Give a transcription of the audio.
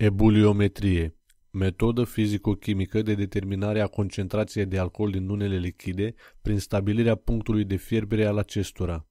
Ebuliometrie Metodă fizico-chimică de determinare a concentrației de alcool din unele lichide prin stabilirea punctului de fierbere al acestora.